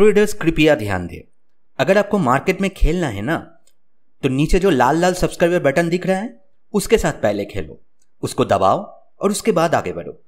traders कृपया ध्यान दें अगर आपको मार्केट में खेलना है ना तो नीचे जो लाल लाल सब्सक्राइबर बटन दिख रहा है उसके साथ पहले खेलो उसको दबाओ और उसके बाद आगे बढ़ो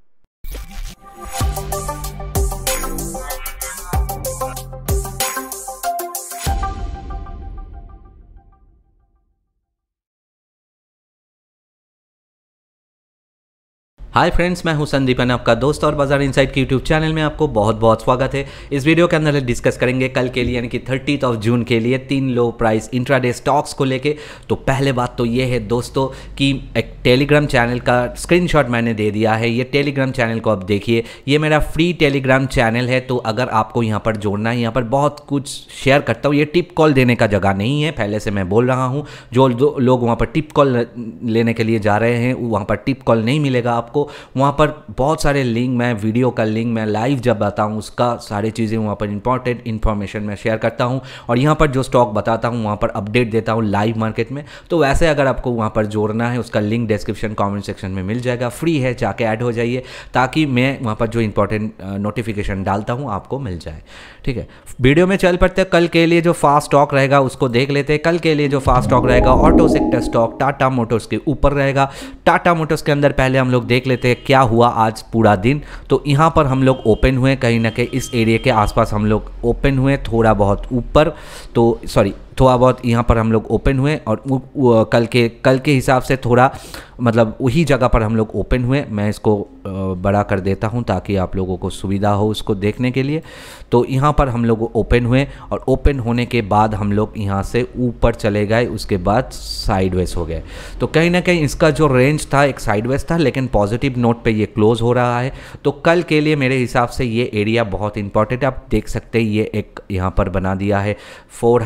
हाय फ्रेंड्स मैं हूं संदीपन आपका दोस्त और बाजार इनसाइट के यूट्यूब चैनल में आपको बहुत बहुत स्वागत है इस वीडियो के अंदर डिस्कस करेंगे कल के लिए यानी कि थर्टी ऑफ जून के लिए तीन लो प्राइस इंट्राडे स्टॉक्स को लेके तो पहले बात तो ये है दोस्तों कि एक टेलीग्राम चैनल का स्क्रीनशॉट मैंने दे दिया है ये टेलीग्राम चैनल को आप देखिए ये मेरा फ्री टेलीग्राम चैनल है तो अगर आपको यहाँ पर जोड़ना है यहाँ पर बहुत कुछ शेयर करता हूँ ये टिप कॉल देने का जगह नहीं है पहले से मैं बोल रहा हूँ जो लोग वहाँ पर टिप कॉल लेने के लिए जा रहे हैं वहाँ पर टिप कॉल नहीं मिलेगा आपको वहाँ पर बहुत सारे लिंक मैं वीडियो का लिंक मैं लाइव जब बताऊँ उसका सारी चीज़ें वहाँ पर इंपॉर्टेंट इन्फॉर्मेशन मैं शेयर करता हूँ और यहाँ पर जो स्टॉक बताता हूँ वहाँ पर अपडेट देता हूँ लाइव मार्केट में तो वैसे अगर आपको वहाँ पर जोड़ना है उसका लिंक डिस्क्रिप्शन कॉमेंट सेक्शन में मिल जाएगा फ्री है जाके ऐड हो जाइए ताकि मैं वहाँ पर जो इंपॉर्टेंट नोटिफिकेशन डालता हूँ आपको मिल जाए ठीक है वीडियो में चल पड़ते कल के लिए जो फास्ट स्टॉक रहेगा उसको देख लेते हैं कल के लिए जो फास्ट स्टॉक रहेगा auto sector stock Tata motors के ऊपर रहेगा टाटा मोटर्स के अंदर पहले हम लोग देख लेते लेते हैं क्या हुआ आज पूरा दिन तो यहाँ पर हम लोग ओपन हुए कहीं ना कहीं इस एरिया के आसपास हम लोग ओपन हुए थोड़ा बहुत ऊपर तो सॉरी थोड़ा बहुत यहाँ पर हम लोग ओपन हुए और उ, उ, कल के कल के हिसाब से थोड़ा मतलब वही जगह पर हम लोग ओपन हुए मैं इसको बड़ा कर देता हूँ ताकि आप लोगों को सुविधा हो उसको देखने के लिए तो यहाँ पर हम लोग ओपन हुए और ओपन होने के बाद हम लोग यहाँ से ऊपर चले गए उसके बाद साइडवेज हो गए तो कहीं ना कहीं इसका जो रेंज था एक साइडवेज था लेकिन पॉजिटिव नोट पे ये क्लोज़ हो रहा है तो कल के लिए मेरे हिसाब से ये एरिया बहुत इंपॉर्टेंट है आप देख सकते हैं ये एक यहाँ पर बना दिया है फोर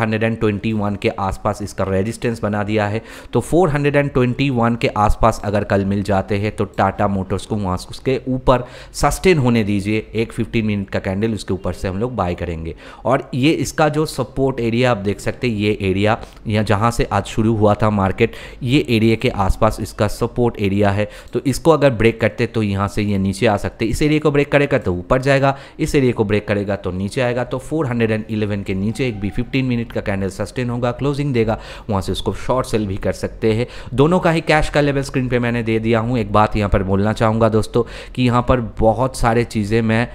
421 के आसपास इसका रेजिस्टेंस बना दिया है तो 421 के आसपास अगर कल मिल जाते हैं तो टाटा मोटर्स को वहाँ उसके ऊपर सस्टेन होने दीजिए एक 15 मिनट का कैंडल उसके ऊपर से हम लोग बाय करेंगे और ये इसका जो सपोर्ट एरिया आप देख सकते हैं ये एरिया या जहाँ से आज शुरू हुआ था मार्केट ये एरिया के आसपास इसका सपोर्ट एरिया है तो इसको अगर ब्रेक करते तो यहाँ से ये नीचे आ सकते इस एरिया को ब्रेक करेगा तो ऊपर जाएगा इस एरिया को ब्रेक करेगा तो नीचे आएगा तो 411 के नीचे एक भी 15 मिनट का कैंडल सस्टेन होगा क्लोजिंग देगा वहाँ से उसको शॉर्ट सेल भी कर सकते हैं दोनों का ही कैश का लेवल स्क्रीन पर मैंने दे दिया हूँ एक बात यहाँ पर बोलना चाहूँगा दोस्तों कि यहाँ पर बहुत सारे चीज़ें मैं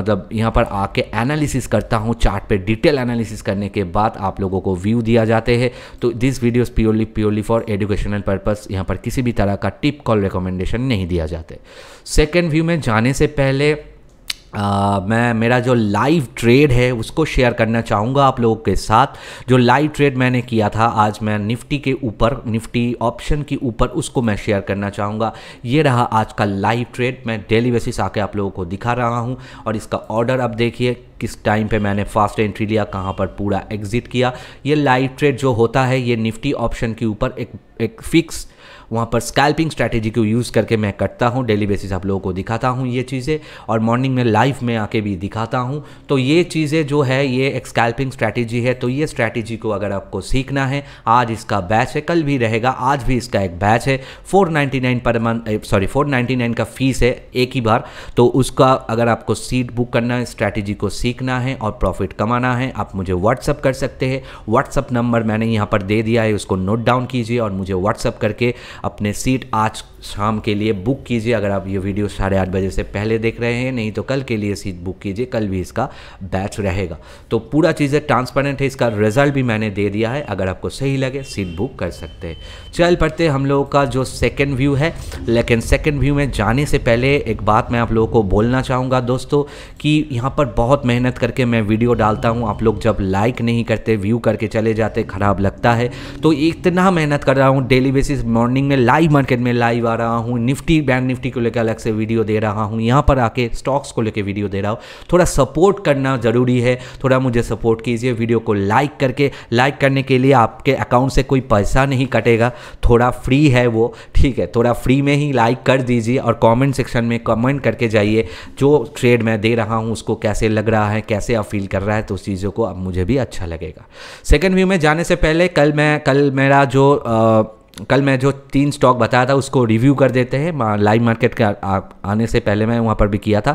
मतलब यहाँ पर आके एनालिसिस करता हूँ चार्ट पे डिटेल एनालिसिस करने के बाद आप लोगों को व्यू दिया जाते हैं तो this videos purely purely for educational purpose यहाँ पर किसी भी तरह का टिप कॉल रिकमेंडेशन नहीं दिया जाते सेकेंड व्यू में जाने से पहले आ, मैं मेरा जो लाइव ट्रेड है उसको शेयर करना चाहूँगा आप लोगों के साथ जो लाइव ट्रेड मैंने किया था आज मैं निफ्टी के ऊपर निफ्टी ऑप्शन के ऊपर उसको मैं शेयर करना चाहूँगा ये रहा आज का लाइव ट्रेड मैं डेली बेसिस आके आप लोगों को दिखा रहा हूँ और इसका ऑर्डर आप देखिए किस टाइम पे मैंने फास्ट एंट्री लिया कहाँ पर पूरा एग्जिट किया ये लाइव ट्रेड जो होता है ये निफ्टी ऑप्शन के ऊपर एक एक फिक्स वहाँ पर स्कैल्पिंग स्ट्रैटेजी को यूज़ करके मैं कटता हूँ डेली बेसिस आप लोगों को दिखाता हूँ ये चीज़ें और मॉर्निंग में लाइव में आके भी दिखाता हूँ तो ये चीज़ें जो है ये एक स्कैल्पिंग स्ट्रैटेजी है तो ये स्ट्रैटेजी को अगर आपको सीखना है आज इसका बैच है कल भी रहेगा आज भी इसका एक बैच है फोर पर मंथ सॉरी फोर का फीस है एक ही बार तो उसका अगर आपको सीट बुक करना है स्ट्रैटेजी को सीखना है और प्रॉफिट कमाना है आप मुझे व्हाट्सअप कर सकते हैं व्हाट्सअप नंबर मैंने यहाँ पर दे दिया है उसको नोट डाउन कीजिए और मुझे व्हाट्सअप करके अपने सीट आज शाम के लिए बुक कीजिए अगर आप ये वीडियो साढ़े आठ बजे से पहले देख रहे हैं नहीं तो कल के लिए सीट बुक कीजिए कल भी इसका बैच रहेगा तो पूरा चीज़ें ट्रांसपेरेंट है इसका रिजल्ट भी मैंने दे दिया है अगर आपको सही लगे सीट बुक कर सकते हैं चल पड़ते हम लोगों का जो सेकेंड व्यू है लेकिन सेकेंड व्यू में जाने से पहले एक बात मैं आप लोगों को बोलना चाहूँगा दोस्तों कि यहाँ पर बहुत मेहनत करके मैं वीडियो डालता हूँ आप लोग जब लाइक नहीं करते व्यू करके चले जाते ख़राब लगता है तो इतना मेहनत कर रहा हूँ डेली बेसिस मॉर्निंग में लाइव मार्केट में लाइव आ रहा हूँ निफ्टी बैंक निफ्टी को लेकर अलग से वीडियो दे रहा हूँ यहाँ पर आके स्टॉक्स को लेकर वीडियो दे रहा हूँ थोड़ा सपोर्ट करना ज़रूरी है थोड़ा मुझे सपोर्ट कीजिए वीडियो को लाइक करके लाइक करने के लिए आपके अकाउंट से कोई पैसा नहीं कटेगा थोड़ा फ्री है वो ठीक है थोड़ा फ्री में ही लाइक कर दीजिए और कॉमेंट सेक्शन में कमेंट करके जाइए जो ट्रेड मैं दे रहा हूँ उसको कैसे लग रहा है कैसे आप फील कर रहा है तो उस चीज़ों को अब मुझे भी अच्छा लगेगा सेकेंड व्यू में जाने से पहले कल मैं कल मेरा जो आ, कल मैं जो तीन स्टॉक बताया था उसको रिव्यू कर देते हैं लाइव मार्केट के आने से पहले मैं वहाँ पर भी किया था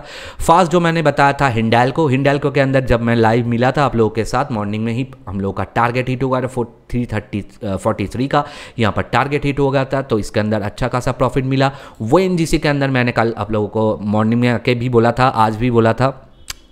फास्ट जो मैंने बताया था हिंडाल को हिंडाल को के अंदर जब मैं लाइव मिला था आप लोगों के साथ मॉर्निंग में ही हम लोगों का टारगेट हिट गया four three thirty forty three का यहाँ पर टारगेट हिट हो गया था तो इसके अंदर अच्छा खासा प्रॉफिट मिला वो एन के अंदर मैंने कल आप लोगों को मॉर्निंग में आके भी बोला था आज भी बोला था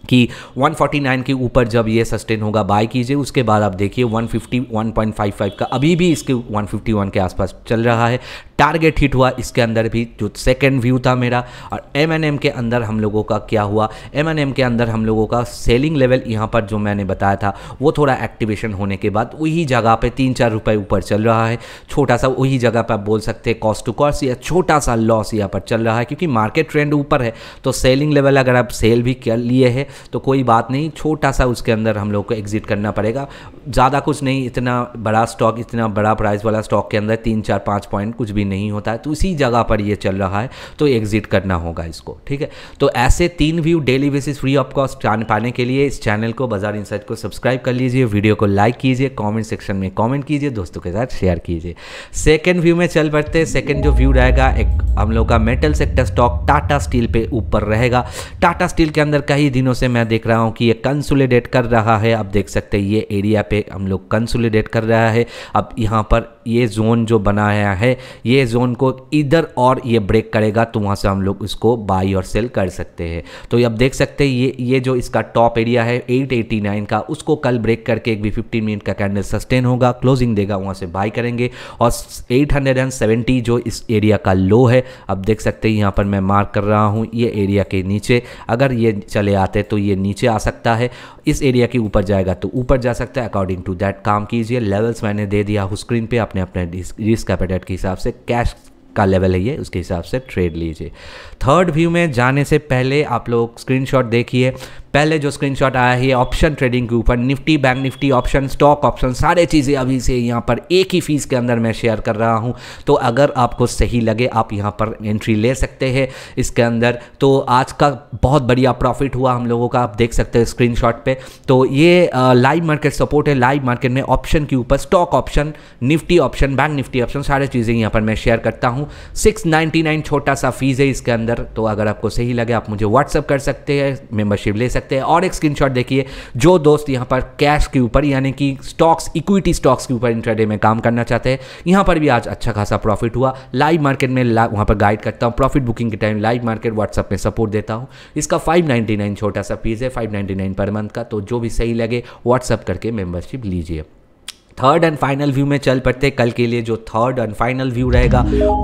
कि 149 के ऊपर जब ये सस्टेन होगा बाय कीजिए उसके बाद आप देखिए 150 1.55 का अभी भी इसके 151 के आसपास चल रहा है टारगेट हिट हुआ इसके अंदर भी जो सेकंड व्यू था मेरा और एम एन एम के अंदर हम लोगों का क्या हुआ एम एन एम के अंदर हम लोगों का सेलिंग लेवल यहाँ पर जो मैंने बताया था वो थोड़ा एक्टिवेशन होने के बाद वही जगह पर तीन चार रुपये ऊपर चल रहा है छोटा सा वही जगह पर आप बोल सकते हैं कॉस्ट टू कॉस्ट या छोटा सा लॉस यहाँ पर चल रहा है क्योंकि मार्केट ट्रेंड ऊपर है तो सेलिंग लेवल अगर आप सेल भी कर लिए है तो कोई बात नहीं छोटा सा उसके अंदर हम लोग को एग्ज़िट करना पड़ेगा ज़्यादा कुछ नहीं इतना बड़ा स्टॉक इतना बड़ा प्राइस वाला स्टॉक के अंदर तीन चार पाँच पॉइंट कुछ भी नहीं होता है तो इसी जगह पर ये चल रहा है तो एग्जिट करना होगा इसको ठीक है तो ऐसे तीन view daily basis free of cost पाने के लिए इस चैनल को बाजार इंसाइट को सब्सक्राइब कर लीजिए वीडियो को लाइक कीजिए कॉमेंट सेक्शन में कॉमेंट कीजिए दोस्तों के साथ शेयर कीजिए सेकेंड व्यू में चल पड़ते सेकेंड जो व्यू रहेगा एक हम लोग का metal sector stock Tata Steel पर ऊपर रहेगा टाटा स्टील के अंदर कई दिनों से मैं देख रहा हूँ कि ये कंसोलिडेट कर रहा है आप देख सकते हैं ये एरिया पे हम लोग कंसोलिडेट कर रहा है अब यहाँ पर ये जोन जो बनाया है ये जोन को इधर और ये ब्रेक करेगा तो वहाँ से हम लोग इसको बाई और सेल कर सकते हैं तो ये आप देख सकते हैं ये ये जो इसका टॉप एरिया है 889 का उसको कल ब्रेक करके एक भी फिफ्टीन मिनट का कैंडल सस्टेन होगा क्लोजिंग देगा वहाँ से बाई करेंगे और 870 जो इस एरिया का लो है अब देख सकते हैं यहाँ पर मैं मार्क कर रहा हूँ ये एरिया के नीचे अगर ये चले आते तो ये नीचे आ सकता है इस एरिया के ऊपर जाएगा तो ऊपर जा सकता है अकॉर्डिंग टू दैट काम कीजिए लेवल्स मैंने दे दिया स्क्रीन पर आप आपने अपने रिस्क कैपिटेट के हिसाब से कैश का लेवल है ये उसके हिसाब से ट्रेड लीजिए थर्ड व्यू में जाने से पहले आप लोग स्क्रीनशॉट देखिए पहले जो स्क्रीनशॉट आया है ऑप्शन ट्रेडिंग के ऊपर Nifty bank Nifty option stock option सारे चीज़ें अभी से यहाँ पर एक ही फीस के अंदर मैं शेयर कर रहा हूँ तो अगर आपको सही लगे आप यहाँ पर एंट्री ले सकते हैं इसके अंदर तो आज का बहुत बढ़िया प्रॉफिट हुआ हम लोगों का आप देख सकते हैं स्क्रीन शॉट तो ये लाइव मार्केट सपोर्ट है लाइव मार्केट में ऑप्शन के ऊपर stock option Nifty option bank Nifty option सारे चीज़ें यहाँ पर मैं शेयर करता हूँ सिक्स छोटा सा फीस है इसके अंदर तो अगर आपको सही लगे आप मुझे व्हाट्सअप कर सकते हैं मेम्बरशिप ले सकते सकते हैं और एक स्क्रीनशॉट देखिए जो दोस्त यहाँ पर कैश के ऊपर यानी कि स्टॉक्स इक्विटी स्टॉक्स के ऊपर इंटरडे में काम करना चाहते हैं यहाँ पर भी आज अच्छा खासा प्रॉफिट हुआ लाइव मार्केट में वहाँ पर गाइड करता हूँ प्रॉफिट बुकिंग के टाइम लाइव मार्केट व्हाट्सएप में सपोर्ट देता हूँ इसका फाइव छोटा सा फीस है फाइव पर मंथ का तो जो भी सही लगे व्हाट्सअप करके मेंबरशिप लीजिए थर्ड एंड फाइनल व्यू में चल पड़ते कल के लिए जो थर्ड एंड फाइनल व्यू रहेगा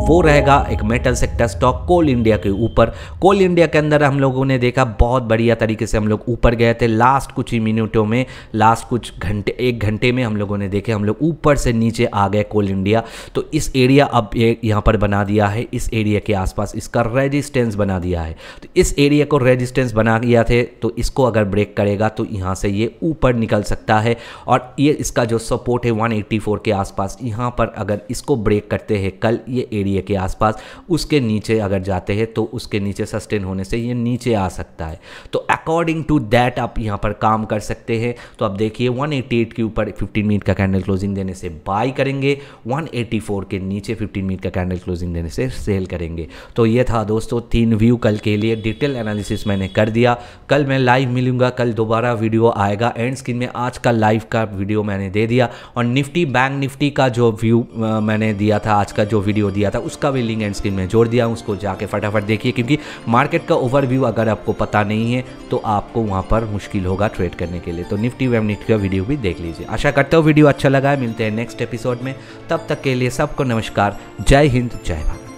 वो रहेगा एक metal sector stock Coal India के ऊपर कोल इंडिया के अंदर हम लोगों ने देखा बहुत बढ़िया तरीके से हम लोग ऊपर गए थे लास्ट कुछ ही मिनटों में लास्ट कुछ घंटे एक घंटे में हम लोगों ने देखे हम लोग ऊपर से नीचे आ गए कोल इंडिया तो इस एरिया अब ये यहाँ पर बना दिया है इस एरिया के आसपास इसका रेजिस्टेंस बना दिया है तो इस एरिया को रेजिस्टेंस बना दिया थे तो इसको अगर ब्रेक करेगा तो यहाँ से ये ऊपर निकल सकता है और ये इसका जो सपोर्ट सपोर्ट है 184 के आसपास यहाँ पर अगर इसको ब्रेक करते हैं कल ये एरिया के आसपास उसके नीचे अगर जाते हैं तो उसके नीचे सस्टेन होने से ये नीचे आ सकता है तो अकॉर्डिंग टू दैट आप यहाँ पर काम कर सकते हैं तो आप देखिए 188 के ऊपर 15 मिनट का कैंडल क्लोजिंग देने से बाई करेंगे 184 के नीचे 15 मिनट का कैंडल क्लोजिंग देने से सेल करेंगे तो ये था दोस्तों तीन व्यू कल के लिए डिटेल एनालिसिस मैंने कर दिया कल मैं लाइव मिलूंगा कल दोबारा वीडियो आएगा एंड स्क्रीन में आज का लाइव का वीडियो मैंने दे दिया और निफ्टी बैंक निफ्टी का जो व्यू मैंने दिया था आज का जो वीडियो दिया था उसका भी लिंक एंड स्क्रीन में जोड़ दिया उसको जाके फटाफट देखिए क्योंकि मार्केट का ओवरव्यू अगर आपको पता नहीं है तो आपको वहाँ पर मुश्किल होगा ट्रेड करने के लिए तो निफ्टी वैम निफ्टी का वीडियो भी देख लीजिए आशा करता हूँ वीडियो अच्छा लगा है मिलते हैं नेक्स्ट एपिसोड में तब तक के लिए सबको नमस्कार जय हिंद जय भारत